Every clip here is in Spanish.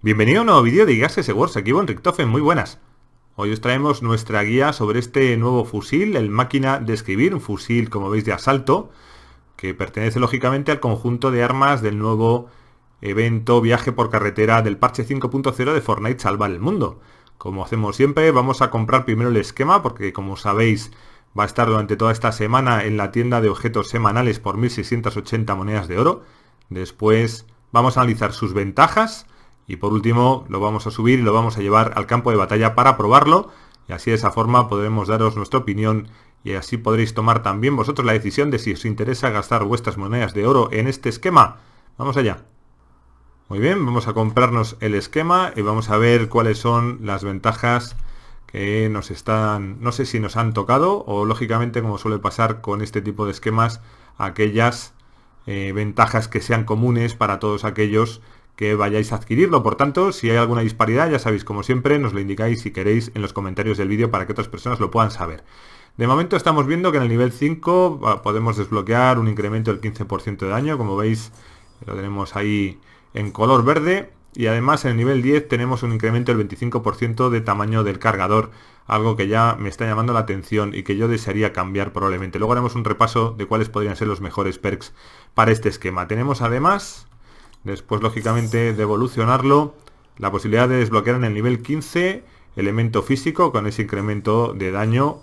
Bienvenido a un nuevo vídeo de Gases Wars, aquí Von Richtofen, muy buenas. Hoy os traemos nuestra guía sobre este nuevo fusil, el Máquina de Escribir, un fusil, como veis, de asalto, que pertenece lógicamente al conjunto de armas del nuevo evento Viaje por Carretera del parche 5.0 de Fortnite Salvar el Mundo. Como hacemos siempre, vamos a comprar primero el esquema, porque como sabéis, va a estar durante toda esta semana en la tienda de objetos semanales por 1680 monedas de oro. Después vamos a analizar sus ventajas y por último lo vamos a subir y lo vamos a llevar al campo de batalla para probarlo. Y así de esa forma podremos daros nuestra opinión y así podréis tomar también vosotros la decisión de si os interesa gastar vuestras monedas de oro en este esquema. Vamos allá. Muy bien, vamos a comprarnos el esquema y vamos a ver cuáles son las ventajas que nos están, no sé si nos han tocado o lógicamente como suele pasar con este tipo de esquemas, aquellas eh, ventajas que sean comunes para todos aquellos que vayáis a adquirirlo. Por tanto, si hay alguna disparidad, ya sabéis, como siempre, nos lo indicáis si queréis en los comentarios del vídeo para que otras personas lo puedan saber. De momento estamos viendo que en el nivel 5 podemos desbloquear un incremento del 15% de daño, como veis lo tenemos ahí en color verde y además en el nivel 10 tenemos un incremento del 25% de tamaño del cargador, algo que ya me está llamando la atención y que yo desearía cambiar probablemente. Luego haremos un repaso de cuáles podrían ser los mejores perks para este esquema. Tenemos además Después, lógicamente, de evolucionarlo, la posibilidad de desbloquear en el nivel 15 elemento físico con ese incremento de daño.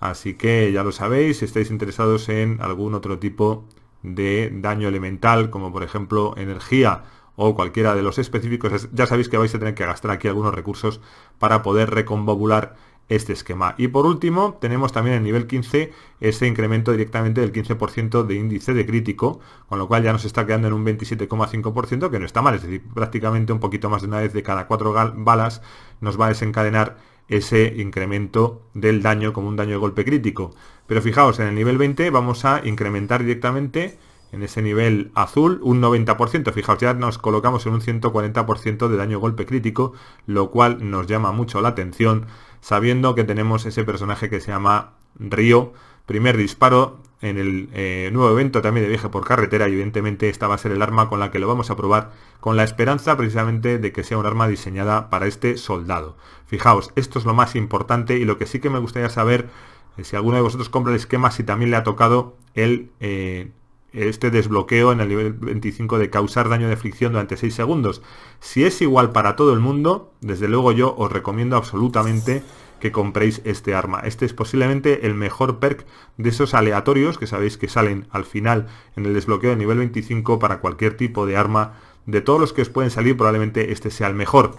Así que ya lo sabéis, si estáis interesados en algún otro tipo de daño elemental, como por ejemplo energía o cualquiera de los específicos, ya sabéis que vais a tener que gastar aquí algunos recursos para poder recombobular este esquema. Y por último, tenemos también en nivel 15 ese incremento directamente del 15% de índice de crítico, con lo cual ya nos está quedando en un 27,5%, que no está mal, es decir, prácticamente un poquito más de una vez de cada cuatro balas nos va a desencadenar ese incremento del daño como un daño de golpe crítico. Pero fijaos, en el nivel 20 vamos a incrementar directamente en ese nivel azul un 90%. Fijaos, ya nos colocamos en un 140% de daño golpe crítico, lo cual nos llama mucho la atención sabiendo que tenemos ese personaje que se llama Río. Primer disparo en el eh, nuevo evento también de viaje por carretera y evidentemente esta va a ser el arma con la que lo vamos a probar con la esperanza precisamente de que sea un arma diseñada para este soldado. Fijaos, esto es lo más importante y lo que sí que me gustaría saber eh, si alguno de vosotros compra el esquema, si también le ha tocado el eh, este desbloqueo en el nivel 25 de causar daño de fricción durante 6 segundos. Si es igual para todo el mundo, desde luego yo os recomiendo absolutamente que compréis este arma. Este es posiblemente el mejor perk de esos aleatorios que sabéis que salen al final en el desbloqueo de nivel 25 para cualquier tipo de arma. De todos los que os pueden salir, probablemente este sea el mejor.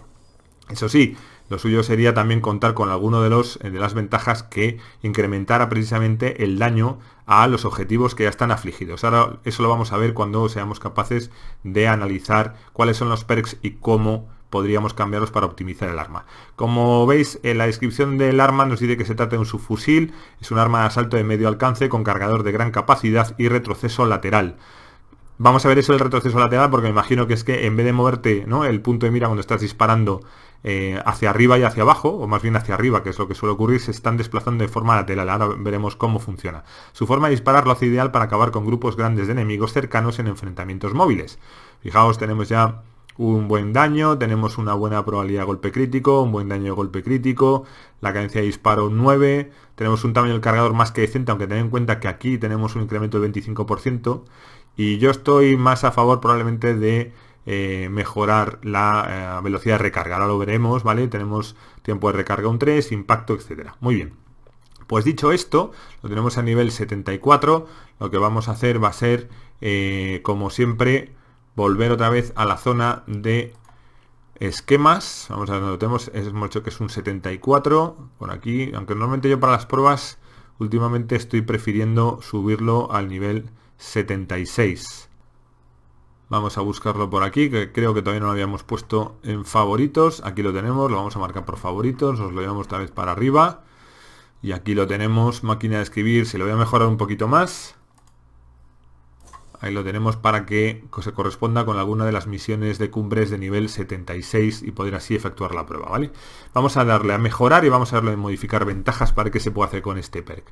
Eso sí, lo suyo sería también contar con alguno de, los, eh, de las ventajas que incrementara precisamente el daño a los objetivos que ya están afligidos. Ahora eso lo vamos a ver cuando seamos capaces de analizar cuáles son los perks y cómo podríamos cambiarlos para optimizar el arma. Como veis, en la descripción del arma nos dice que se trata de un subfusil, es un arma de asalto de medio alcance con cargador de gran capacidad y retroceso lateral. Vamos a ver eso del retroceso lateral porque me imagino que es que en vez de moverte ¿no? el punto de mira cuando estás disparando eh, hacia arriba y hacia abajo, o más bien hacia arriba, que es lo que suele ocurrir, se están desplazando de forma lateral. Ahora veremos cómo funciona. Su forma de disparar lo hace ideal para acabar con grupos grandes de enemigos cercanos en enfrentamientos móviles. Fijaos, tenemos ya un buen daño, tenemos una buena probabilidad de golpe crítico, un buen daño de golpe crítico, la cadencia de disparo 9, tenemos un tamaño del cargador más que decente, aunque tened en cuenta que aquí tenemos un incremento del 25%, y yo estoy más a favor probablemente de eh, mejorar la eh, velocidad de recarga. Ahora lo veremos, ¿vale? Tenemos tiempo de recarga un 3, impacto, etcétera. Muy bien. Pues dicho esto, lo tenemos a nivel 74. Lo que vamos a hacer va a ser, eh, como siempre, volver otra vez a la zona de esquemas. Vamos a ver donde lo tenemos. Hemos hecho que es un 74 por aquí. Aunque normalmente yo para las pruebas últimamente estoy prefiriendo subirlo al nivel 76. Vamos a buscarlo por aquí, que creo que todavía no lo habíamos puesto en favoritos. Aquí lo tenemos, lo vamos a marcar por favoritos, Nos lo llevamos otra vez para arriba. Y aquí lo tenemos, máquina de escribir, Si lo voy a mejorar un poquito más ahí lo tenemos para que se corresponda con alguna de las misiones de cumbres de nivel 76 y poder así efectuar la prueba, ¿vale? Vamos a darle a mejorar y vamos a darle a modificar ventajas para que se pueda hacer con este perk.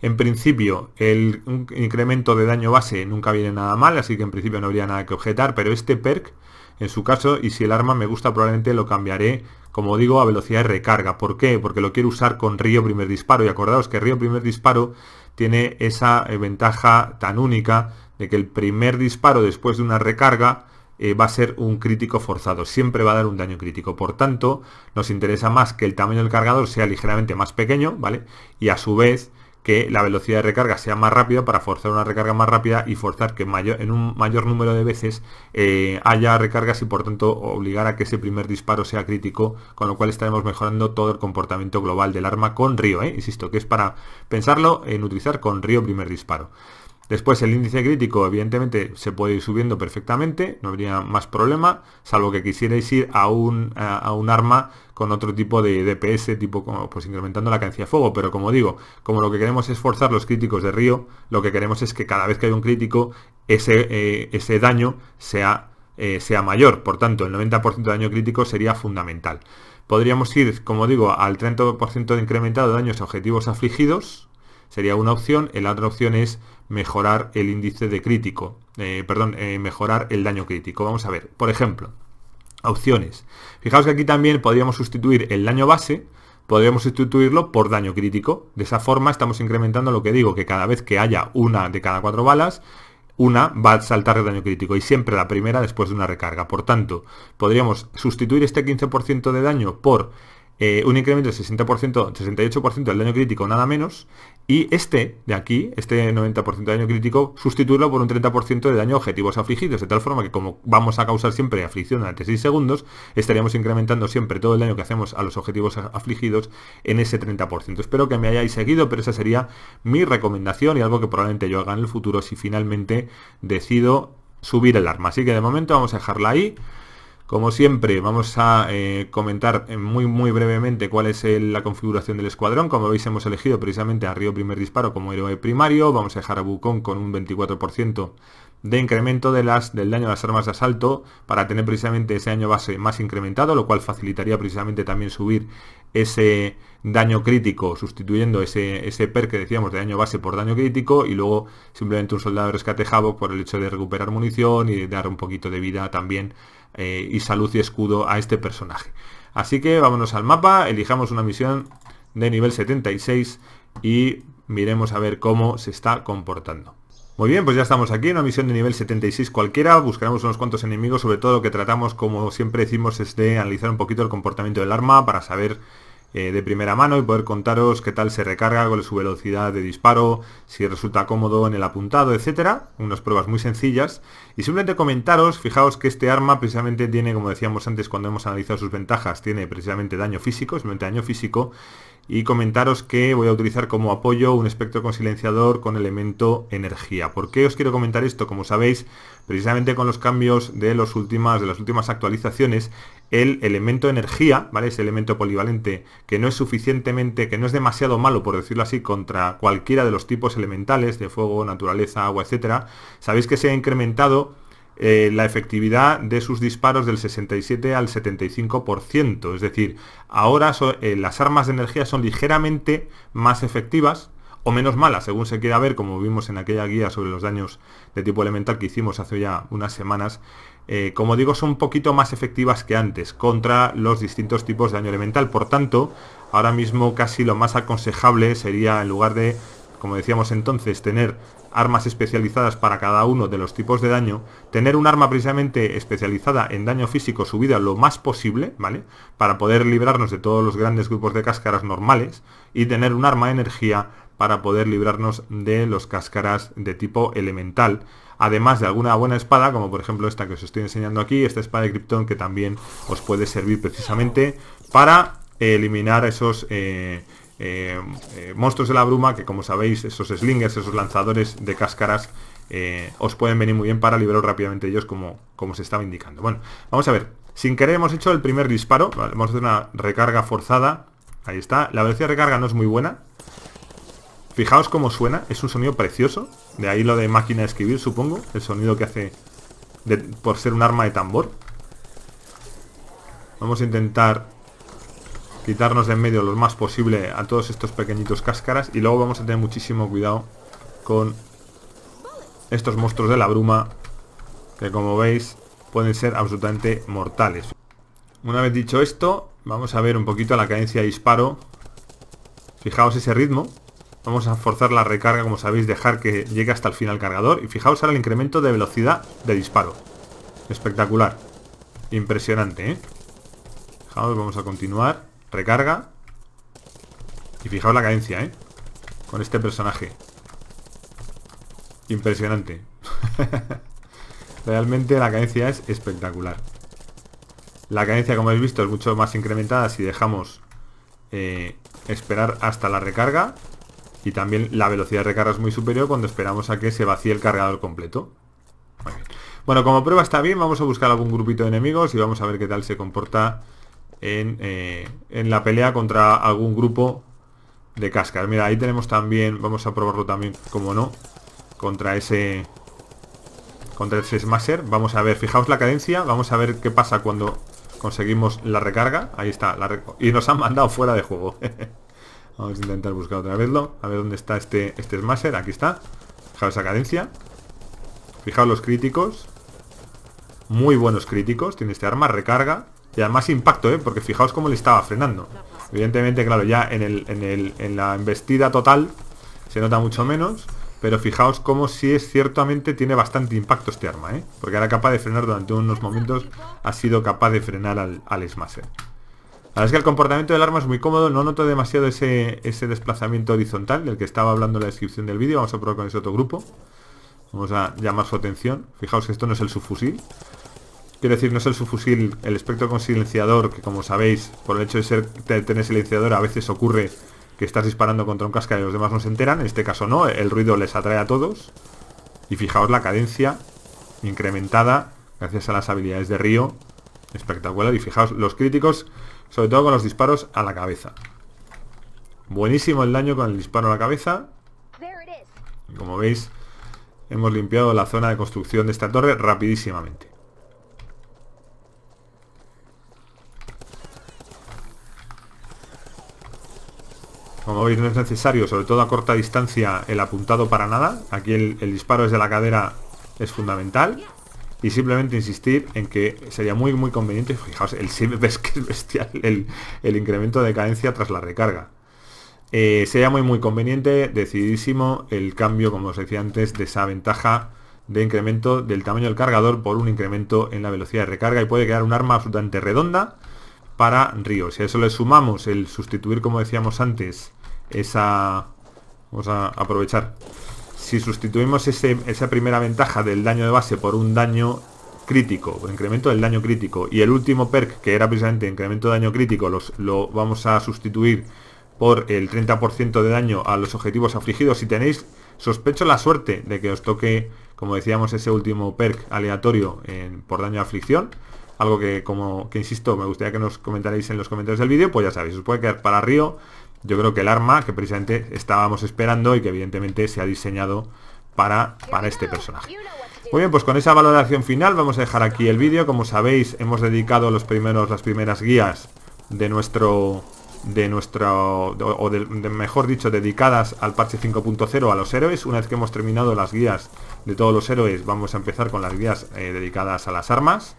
En principio, el incremento de daño base nunca viene nada mal, así que en principio no habría nada que objetar, pero este perk, en su caso, y si el arma me gusta, probablemente lo cambiaré, como digo, a velocidad de recarga. ¿Por qué? Porque lo quiero usar con río primer disparo, y acordaos que río primer disparo tiene esa eh, ventaja tan única de que el primer disparo después de una recarga eh, va a ser un crítico forzado, siempre va a dar un daño crítico. Por tanto, nos interesa más que el tamaño del cargador sea ligeramente más pequeño, ¿vale? Y a su vez que la velocidad de recarga sea más rápida para forzar una recarga más rápida y forzar que en un mayor número de veces eh, haya recargas y por tanto obligar a que ese primer disparo sea crítico, con lo cual estaremos mejorando todo el comportamiento global del arma con río, ¿eh? insisto, que es para pensarlo en utilizar con río primer disparo. Después el índice crítico evidentemente se puede ir subiendo perfectamente, no habría más problema, salvo que quisierais ir a un, arma con otro tipo de DPS, tipo como, pues incrementando la cadencia de fuego, pero como digo, como lo que queremos es forzar los críticos de río, lo que queremos es que cada vez que hay un crítico, ese, eh, ese daño sea, eh, sea mayor, por tanto el 90% de daño crítico sería fundamental. Podríamos ir, como digo, al 30% de incrementado de daños a objetivos afligidos, Sería una opción. La otra opción es mejorar el índice de crítico. Eh, perdón, eh, mejorar el daño crítico. Vamos a ver. Por ejemplo, opciones. Fijaos que aquí también podríamos sustituir el daño base. Podríamos sustituirlo por daño crítico. De esa forma estamos incrementando lo que digo, que cada vez que haya una de cada cuatro balas, una va a saltar el daño crítico y siempre la primera después de una recarga. Por tanto, podríamos sustituir este 15% de daño por eh, un incremento del 60%, 68% del daño crítico, nada menos, y este de aquí, este 90% de daño crítico, sustituirlo por un 30% de daño a objetivos afligidos, de tal forma que como vamos a causar siempre aflicción durante 6 segundos, estaríamos incrementando siempre todo el daño que hacemos a los objetivos afligidos en ese 30%. Espero que me hayáis seguido, pero esa sería mi recomendación y algo que probablemente yo haga en el futuro si finalmente decido subir el arma. Así que de momento vamos a dejarla ahí. Como siempre, vamos a eh, comentar eh, muy muy brevemente cuál es la configuración del escuadrón. Como veis, hemos elegido precisamente a Río Primer Disparo como héroe primario. Vamos a dejar a Bucón con un 24% de incremento de las, del daño de las armas de asalto para tener precisamente ese daño base más incrementado, lo cual facilitaría precisamente también subir ese daño crítico, sustituyendo ese, ese per que decíamos de daño base por daño crítico y luego simplemente un soldado de rescate por el hecho de recuperar munición y dar un poquito de vida también eh, y salud y escudo a este personaje. Así que vámonos al mapa, elijamos una misión de nivel 76 y miremos a ver cómo se está comportando. Muy bien, pues ya estamos aquí en una misión de nivel 76 cualquiera, buscaremos unos cuantos enemigos, sobre todo que tratamos, como siempre decimos, es de analizar un poquito el comportamiento del arma para saber eh, de primera mano y poder contaros qué tal se recarga, con su velocidad de disparo, si resulta cómodo en el apuntado, etcétera. Unas pruebas muy sencillas. Y simplemente comentaros, fijaos que este arma precisamente tiene, como decíamos antes cuando hemos analizado sus ventajas, tiene precisamente daño físico, simplemente daño físico. Y comentaros que voy a utilizar como apoyo un espectro con silenciador con elemento energía. ¿Por qué os quiero comentar esto? Como sabéis, precisamente con los cambios de, de las últimas actualizaciones, el elemento energía, ¿vale? Ese elemento polivalente que no es suficientemente, que no es demasiado malo, por decirlo así, contra cualquiera de los tipos elementales de fuego, naturaleza, agua, etcétera. Sabéis que se ha incrementado eh, la efectividad de sus disparos del 67 al 75%. Es decir, ahora eh, las armas de energía son ligeramente más efectivas o menos mala, según se quiera ver, como vimos en aquella guía sobre los daños de tipo elemental que hicimos hace ya unas semanas, eh, como digo, son un poquito más efectivas que antes contra los distintos tipos de daño elemental. Por tanto, ahora mismo casi lo más aconsejable sería, en lugar de, como decíamos entonces, tener armas especializadas para cada uno de los tipos de daño, tener un arma precisamente especializada en daño físico subida lo más posible, ¿vale? Para poder librarnos de todos los grandes grupos de cáscaras normales y tener un arma de energía para poder librarnos de los cáscaras de tipo elemental. Además de alguna buena espada, como por ejemplo esta que os estoy enseñando aquí, esta espada de Krypton que también os puede servir precisamente para eliminar esos... Eh, eh, eh, monstruos de la bruma que como sabéis esos slingers, esos lanzadores de cáscaras os pueden venir muy bien para liberar rápidamente ellos como, como se estaba indicando bueno, vamos a ver, sin querer hemos hecho el primer disparo, vamos a hacer una recarga forzada ahí está, la velocidad de recarga no es muy buena Fijaos cómo suena, es un sonido precioso. De ahí lo de máquina de escribir, supongo. El sonido que hace por ser un arma de tambor. Vamos a intentar quitarnos de en medio lo más posible a todos estos pequeñitos cáscaras. Y luego vamos a tener muchísimo cuidado con estos monstruos de la bruma. Que como veis pueden ser absolutamente mortales. Una vez dicho esto, vamos a ver un poquito la cadencia de disparo. Fijaos ese ritmo Vamos a forzar la recarga, como sabéis, dejar que llegue hasta el final cargador. Y fijaos ahora el incremento de velocidad de disparo. Espectacular. Impresionante, ¿eh? Fijaos, vamos a continuar. Recarga. Y fijaos la cadencia, ¿eh? Con este personaje. Impresionante. Realmente la cadencia es espectacular. La cadencia, como habéis visto, es mucho más incrementada si dejamos eh, esperar hasta la recarga y también la velocidad de recarga es muy superior cuando esperamos a que se vacíe el cargador completo. Bueno, como prueba está bien, vamos a buscar algún grupito de enemigos y vamos a ver qué tal se comporta en, eh, la pelea contra algún grupo de cascas. Mira, ahí tenemos también, vamos a probarlo también, como no, contra ese contra ese smasher. Vamos a ver, fijaos la cadencia, vamos a ver qué pasa cuando conseguimos la recarga. Ahí está, la y nos han mandado fuera de juego. Vamos a intentar buscar otra vezlo. A ver dónde está este, este Smasher. Aquí está. Fijaos esa cadencia. Fijaos los críticos. Muy buenos críticos. Tiene este arma, recarga. Y además impacto, ¿eh? Porque fijaos cómo le estaba frenando. Evidentemente, claro, ya en, la embestida total se nota mucho menos. Pero fijaos cómo si es ciertamente tiene bastante impacto este arma, ¿eh? Porque era capaz de frenar durante unos momentos. Ha sido capaz de frenar al, al Smasher. La verdad es que el comportamiento del arma es muy cómodo, no noto demasiado ese, desplazamiento horizontal del que estaba hablando en la descripción del vídeo. Vamos a probar con ese otro grupo. Vamos a llamar su atención. Fijaos que esto no es el subfusil. Quiero decir, no es el subfusil, el espectro con silenciador, que como sabéis, por el hecho de, ser, tener silenciador, a veces ocurre que estás disparando contra un casca y los demás no se enteran. En este caso no, el ruido les atrae a todos. Y fijaos la cadencia incrementada gracias a las habilidades de Río. Espectacular. Y fijaos, los críticos sobre todo con los disparos a la cabeza. Buenísimo el daño con el disparo a la cabeza. Como veis, hemos limpiado la zona de construcción de esta torre rapidísimamente. Como veis no es necesario, sobre todo a corta distancia, el apuntado para nada. Aquí el, el disparo desde la cadera es fundamental y simplemente insistir en que sería muy muy conveniente, fijaos, el bestial el, incremento de cadencia tras la recarga. Eh, sería muy muy conveniente, decidísimo, el cambio, como os decía antes, de esa ventaja de incremento del tamaño del cargador por un incremento en la velocidad de recarga y puede quedar un arma absolutamente redonda para ríos Si a eso le sumamos el sustituir, como decíamos antes, esa... Vamos a aprovechar si sustituimos esa primera ventaja del daño de base por un daño crítico, por incremento del daño crítico, y el último perk, que era precisamente incremento de daño crítico, lo vamos a sustituir por el 30% de daño a los objetivos afligidos. Si tenéis, sospecho la suerte de que os toque, como decíamos, ese último perk aleatorio por daño de aflicción, algo que, como que insisto, me gustaría que nos comentaréis en los comentarios del vídeo, pues ya sabéis, os puede quedar para Río yo creo que el arma que precisamente estábamos esperando y que evidentemente se ha diseñado para, para este personaje. Muy bien, pues con esa valoración final vamos a dejar aquí el vídeo. Como sabéis, hemos dedicado los primeros, las primeras guías de nuestro de nuestro o mejor dicho dedicadas al parche 5.0 a los héroes una vez que hemos terminado las guías de todos los héroes vamos a empezar con las guías eh, dedicadas a las armas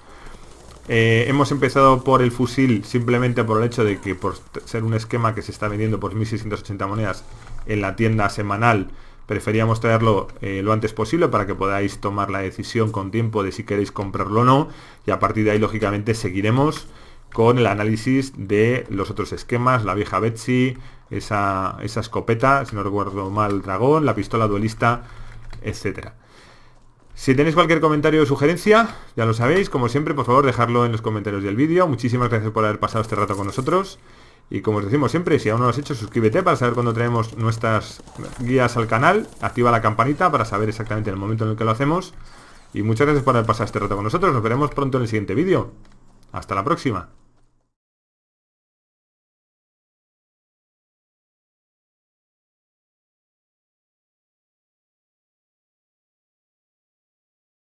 eh, hemos empezado por el fusil simplemente por el hecho de que por ser un esquema que se está vendiendo por 1680 monedas en la tienda semanal, preferíamos traerlo eh, lo antes posible para que podáis tomar la decisión con tiempo de si queréis comprarlo o no. Y a partir de ahí, lógicamente, seguiremos con el análisis de los otros esquemas, la vieja Betsy, esa, esa escopeta, si no recuerdo mal, dragón, la pistola duelista, etcétera. Si tenéis cualquier comentario o sugerencia, ya lo sabéis, como siempre, por favor, dejadlo en los comentarios del vídeo. Muchísimas gracias por haber pasado este rato con nosotros. Y como os decimos siempre, si aún no lo has hecho, suscríbete para saber cuando traemos nuestras guías al canal. Activa la campanita para saber exactamente el momento en el que lo hacemos. Y muchas gracias por haber pasado este rato con nosotros. Nos veremos pronto en el siguiente vídeo. Hasta la próxima.